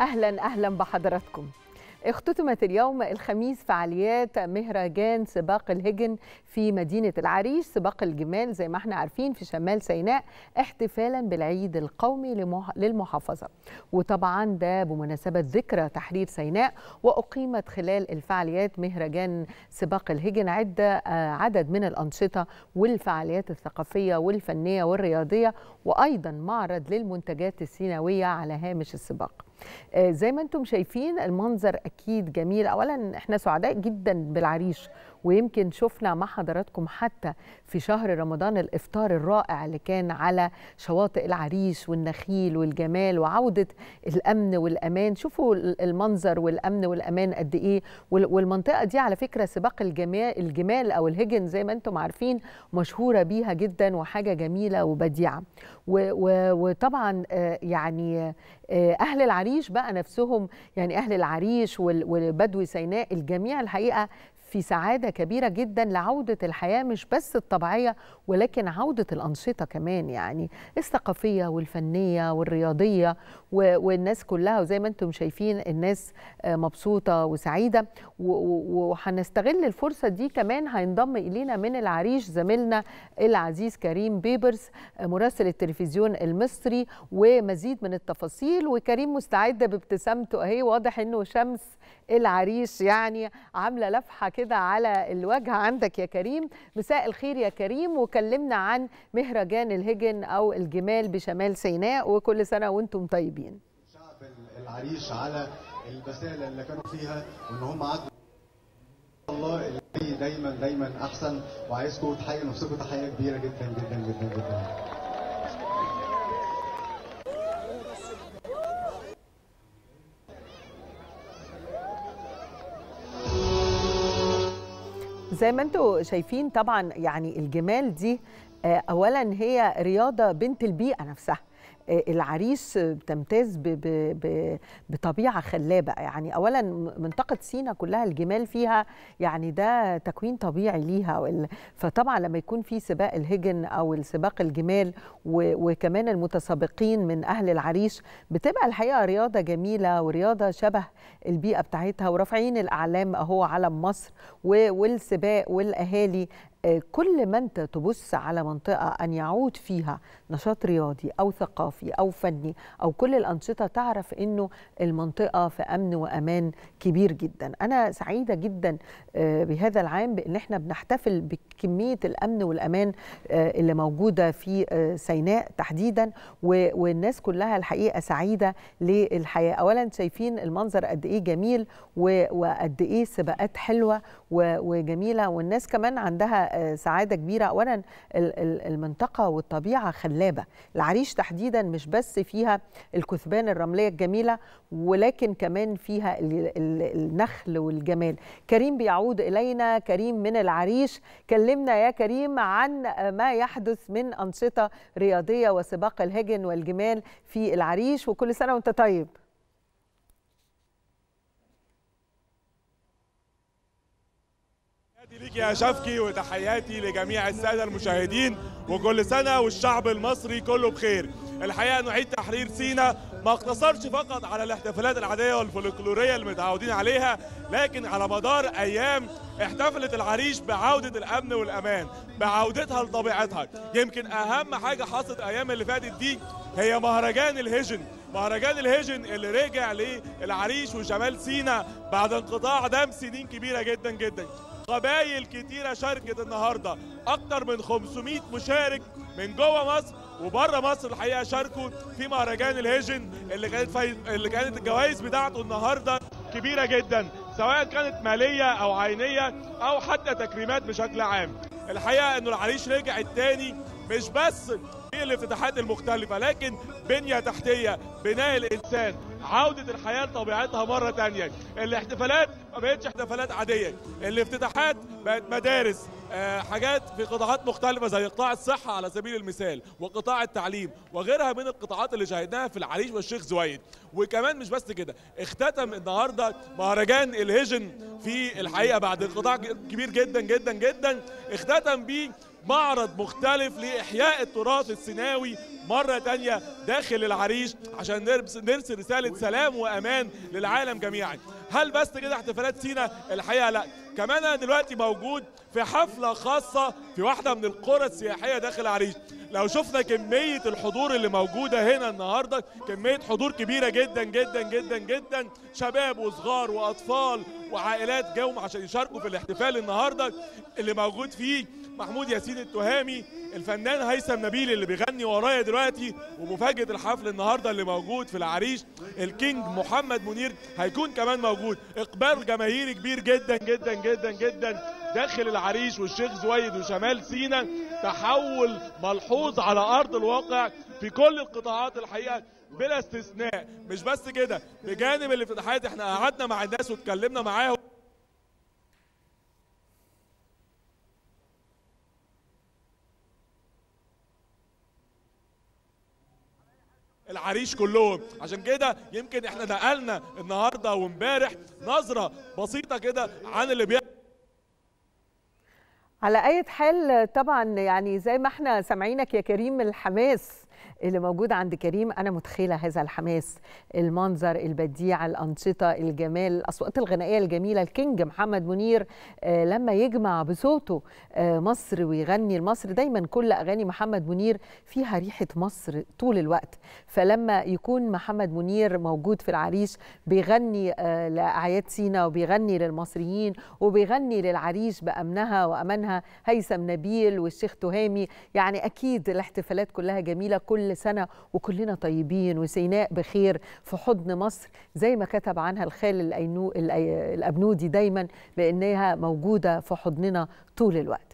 أهلا أهلا بحضراتكم اختتمت اليوم الخميس فعاليات مهرجان سباق الهجن في مدينة العريش سباق الجمال زي ما احنا عارفين في شمال سيناء احتفالا بالعيد القومي للمحافظة وطبعا ده بمناسبة ذكرى تحرير سيناء وأقيمت خلال الفعاليات مهرجان سباق الهجن عدة آه، عدد من الأنشطة والفعاليات الثقافية والفنية والرياضية وأيضا معرض للمنتجات السيناوية على هامش السباق آه، زي ما انتم شايفين المنظر اكيد جميل اولا احنا سعداء جدا بالعريش ويمكن شفنا مع حضراتكم حتى في شهر رمضان الافطار الرائع اللي كان على شواطئ العريش والنخيل والجمال وعوده الامن والامان شوفوا المنظر والامن والامان قد ايه والمنطقه دي على فكره سباق الجمال الجمال او الهجن زي ما انتم عارفين مشهوره بيها جدا وحاجه جميله وبديعه وطبعا آه، يعني آه، اهل العريش بقى نفسهم يعني اهل العريش والبدو سيناء الجميع الحقيقه في سعادة كبيرة جدا لعودة الحياة مش بس الطبيعية ولكن عودة الأنشطة كمان يعني الثقافية والفنية والرياضية والناس كلها وزي ما انتم شايفين الناس آه، مبسوطة وسعيدة وهنستغل الفرصة دي كمان هينضم إلينا من العريش زميلنا العزيز كريم بيبرز آه، مراسل التلفزيون المصري ومزيد من التفاصيل وكريم مستعد بابتسامته اهي واضح انه شمس العريش يعني عامله لفحه كده كده على الوجه عندك يا كريم مساء الخير يا كريم وكلمنا عن مهرجان الهجن او الجمال بشمال سيناء وكل سنه وانتم طيبين شعب العريش على البساله اللي كانوا فيها وان هم عدوا الله اللي دايما دايما احسن وعايزكم تحيوا نفسكم تحيه كبيره جدا جدا جدا, جداً. زي ما انتم شايفين طبعا يعني الجمال دي آه، اولا هي رياضه بنت البيئه نفسها العريس بتمتاز ب ب ب بطبيعه خلابه يعني اولا منطقه سينا كلها الجمال فيها يعني ده تكوين طبيعي ليها فطبعا لما يكون في سباق الهجن او السباق الجمال وكمان المتسابقين من اهل العريش بتبقى الحقيقه رياضه جميله ورياضه شبه البيئه بتاعتها ورافعين الاعلام اهو علم مصر والسباق والاهالي كل ما انت تبص على منطقه ان يعود فيها نشاط رياضي او ثقافي او فني او كل الانشطه تعرف انه المنطقه في امن وامان كبير جدا انا سعيده جدا آه، بهذا العام بان احنا بنحتفل بكميه الامن والامان آه، اللي موجوده في آه، سيناء تحديدا والناس كلها الحقيقه سعيده للحياه اولا شايفين المنظر قد ايه جميل وقد ايه سباقات حلوه وجميله والناس كمان عندها سعاده كبيره اولا المنطقه والطبيعه خلابه العريش تحديدا مش بس فيها الكثبان الرمليه الجميله ولكن كمان فيها النخل والجمال كريم بيعود الينا كريم من العريش كلمنا يا كريم عن ما يحدث من انشطه رياضيه وسباق الهجن والجمال في العريش وكل سنه وانت طيب ليك يا شفكي وتحياتي لجميع الساده المشاهدين وكل سنه والشعب المصري كله بخير الحقيقه نعيد تحرير سينا ما اقتصرش فقط على الاحتفالات العاديه والفولكلوريه اللي متعودين عليها لكن على مدار ايام احتفلت العريش بعوده الامن والامان بعودتها لطبيعتها يمكن اهم حاجه حصلت الايام اللي فاتت دي هي مهرجان الهجن مهرجان الهجن اللي رجع للعريش وشمال سينا بعد انقطاع دم سنين كبيره جدا جدا قبايل كتيره شاركت النهارده اكتر من 500 مشارك من جوه مصر وبره مصر الحقيقه شاركوا في مهرجان الهيجن اللي كانت في... اللي كانت الجوائز بتاعته النهارده كبيره جدا سواء كانت ماليه او عينيه او حتى تكريمات بشكل عام الحقيقه انه العريش رجع التاني مش بس في الافتتاحات المختلفه لكن بنيه تحتيه بناء الانسان عودة الحياة لطبيعتها مرة تانية الاحتفالات ما بقتش احتفالات عادية الافتتاحات بقت مدارس آه، حاجات في قطاعات مختلفة زي قطاع الصحة على سبيل المثال وقطاع التعليم وغيرها من القطاعات اللي شاهدناها في العريش والشيخ زويد وكمان مش بس كده اختتم النهاردة مهرجان الهيجن في الحقيقة بعد انقطاع كبير جدا جدا جدا اختتم بيه معرض مختلف لإحياء التراث السيناوي مرة تانية داخل العريش عشان نرسل رسالة سلام وأمان للعالم جميعا هل بس كده احتفالات سينا الحقيقة لا كمان أنا دلوقتي موجود في حفلة خاصة في واحدة من القرى السياحية داخل العريش لو شفنا كمية الحضور اللي موجودة هنا النهاردة كمية حضور كبيرة جدا جدا جدا جدا شباب وصغار وأطفال وعائلات جاوم عشان يشاركوا في الاحتفال النهاردة اللي موجود فيه محمود ياسين التهامي الفنان هيثم نبيل اللي بيغني ورايا دلوقتي ومفاجاه الحفل النهارده اللي موجود في العريش الكينج محمد منير هيكون كمان موجود اقبال جماهيري كبير جدا جدا جدا جدا داخل العريش والشيخ زويد وشمال سينا تحول ملحوظ على ارض الواقع في كل القطاعات الحقيقه بلا استثناء مش بس كده بجانب الافتتاحات احنا قعدنا مع الناس واتكلمنا معاهم العريش كلهم عشان كده يمكن احنا نقلنا النهارده وامبارح نظره بسيطه كده عن اللي بيحصل على اي حال طبعا يعني زي ما احنا سامعينك يا كريم الحماس اللي موجود عند كريم انا متخيله هذا الحماس المنظر البديع الانشطه الجمال الاصوات الغنائيه الجميله الكينج محمد منير آه، لما يجمع بصوته آه، مصر ويغني لمصر دايما كل اغاني محمد منير فيها ريحه مصر طول الوقت فلما يكون محمد منير موجود في العريش بيغني آه، لاعياد سينا وبيغني للمصريين وبيغني للعريش بامنها وامانها هيثم نبيل والشيخ تهامي يعني اكيد الاحتفالات كلها جميله كل سنة وكلنا طيبين وسيناء بخير في حضن مصر زي ما كتب عنها الخال الأبنودي دايما بأنها موجودة في حضننا طول الوقت